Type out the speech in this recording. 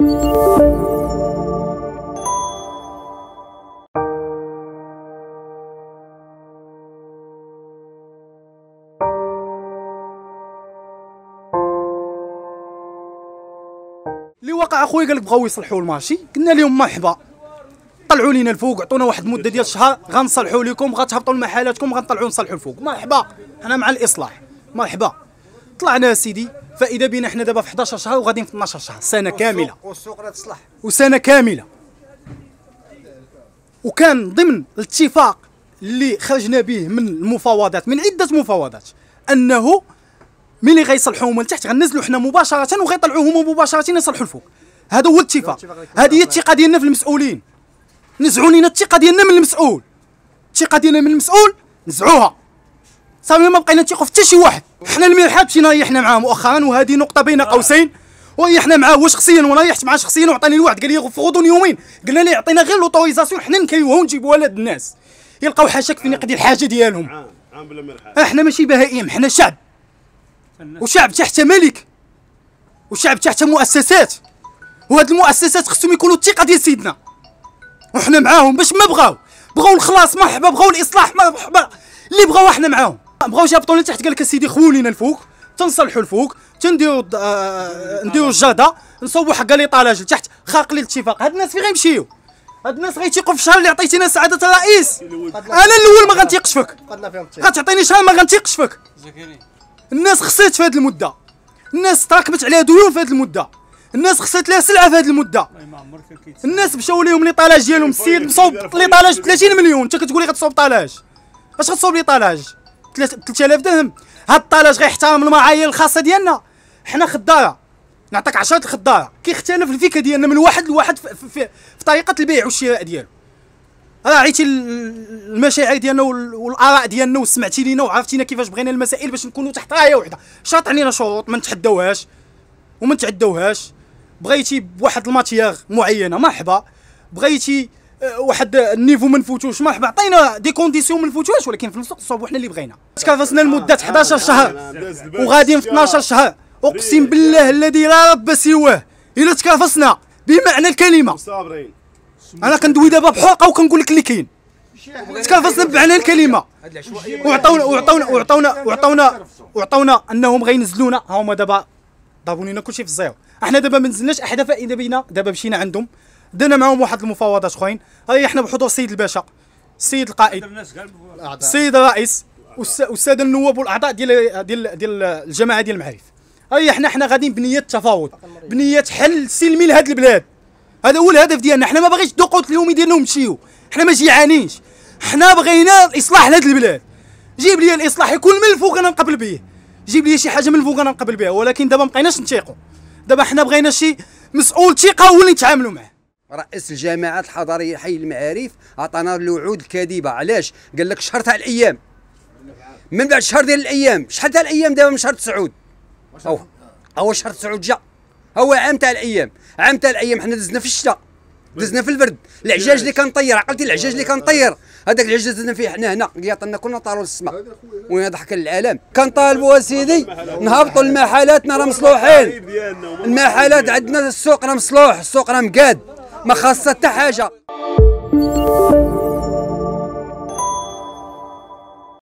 اللي وقع اخويا قال لك بغاو يصلحوا الماشي قلنا لهم مرحبا طلعوا لينا الفوق عطونا واحد المده ديال شهر غنصلحوا لكم غتهبطوا لمحالاتكم غنطلعوا نصلحوا الفوق مرحبا انا مع الاصلاح مرحبا طلعنا سيدي فاذا بينا حنا دابا في 11 شهر وغاديين في 12 شهر سنه كامله والسوق راه تصلح وسنه كامله وكان ضمن الاتفاق اللي خرجنا به من المفاوضات من عده مفاوضات انه ملي غيصلحوا هما لتحت غنزلوا حنا مباشره وغيطلعوا هما مباشره يصلحوا الفوق هذا هو الاتفاق هذه هي الثقه ديالنا في المسؤولين نزعوا لينا الثقه ديالنا من المسؤول الثقه ديالنا من المسؤول نزعوها صافي ما بقينا تيقف حتى شي واحد حنا الملحات مشينا ريحنا معاه مؤخرا وهذه نقطه بين قوسين وريحنا معاه هو شخصيا وريحت معاه شخصيا وعطاني الوعد قال لي في غضون يومين قلنا له عطينا غير لوطوريزاسيون حنا نكيوها ونجيبوها لهاد الناس يلقاو حاشاك فين يقضي الحاجه ديالهم عام بلا مرحله آه، احنا ماشي بهائم حنا شعب وشعب تحت ملك وشعب تحت مؤسسات وهاد المؤسسات خصهم يكونوا الثقه ديال سيدنا وحنا معاهم باش ما بغاو بغاو الخلاص مرحبا بغاو الاصلاح مرحبا اللي بغاو احنا معاهم بغاو يهبطوني لتحت قال لك اسيدي خولينا الفوق تنصلحوا الفوق تنديروا آه, آه، نديروا الجاده نصوبوا حق لي طالاج لتحت خاق لي الاتفاق هاد الناس فين غيمشيو هاد الناس غيتيقوا في الشهر اللي عطيتينا سعاده الرئيس انا الاول ما غنتيقش فيك غتعطيني شهر ما غنتيقش فيك الناس خسرت في هاد المده الناس تراكمت عليها ديون في هاد المده الناس خسرت لها سلعه في هاد المده الناس مشاو ليهم لي طالاج ديالهم السيد مصوب لي طالاج ب 30 مليون انت كتقول لي غتصوب طالاج اش غتصوب لي طالاج 3000 درهم هاد الطالاج غيحترم المعايير الخاصه ديالنا حنا خضاره نعطيك 10 الخضاره كيختلف الفكره ديالنا من واحد لواحد في, في, في, في طريقه البيع والشراء ديالو راه عيتي المشاعر ديالنا والاراء ديالنا وسمعتي لينا وعرفتينا كيفاش بغينا المسائل باش نكونوا تحت رايه واحده شاط علينا شروط ما نتحداوهاش وما نتعداوهاش بغيتي بواحد الماتيغ معينه مرحبا بغيتي أه، واحد النيفو ما نفوتوش مرحبا عطينا دي كونديسيون ما فوتوش ولكن في نفس الوقت صوبوا حنا اللي بغينا تكافسنا لمده 11 شهر وغاديين في 12 شهر اقسم بالله الذي لا رب سواه الا تكافسنا بمعنى الكلمه صابرين انا كندوي دابا بحرقه وكنقول لك اللي كاين تكافسنا بمعنى الكلمه وعطونا وعطونا وعطونا وعطونا وعطونا انهم غينزلونا ها هما دابا ضابونينا لنا كلشي في الزيرو احنا دابا ما نزلناش احدا فائده بينا دابا مشينا عندهم درنا معاهم واحد المفاوضات خوين احنا بحضور السيد الباشا السيد القائد السيد الرئيس والساده النواب والاعضاء ديال ديال ديال الجماعه ديال المعارف احنا حنا غاديين بنيه التفاوض بنيه حل سلمي لهاد البلاد هذا هو الهدف ديالنا حنا ما باغيش الضغوط اليومي ديالنا نمشيو حنا ما جيعانينش حنا بغينا الاصلاح لهاد البلاد جيب لي الاصلاح يكون من الفوق انا نقبل به جيب لي شي حاجه من الفوق انا نقبل بها ولكن دابا ما بقيناش نتيقوا دابا حنا بغينا شي مسؤول ثقه هو اللي نتعاملوا معاه رئيس الجامعات الحضريه حي المعارف عطانا الوعود الكاذبه علاش قال لك شهر تاع الايام من بعد شهر ديال الايام شحال تاع الايام دابا من شهر تسعود او او شهر تسعود جا هو عام تاع الايام عام تاع الايام حنا دزنا في الشتاء دزنا في البرد العجاج اللي كان طير عقلتي العجاج اللي كان طير هذاك العجاج دزنا فيه حنا هنا قياطنا كنا طاروا للسماء ويضحك العالم كنطالبوا سيدي نهبطوا المحلات راه مصلوحين المحلات عندنا السوق راه مصلوح السوق راه مقاد ما خاصها حتى حاجه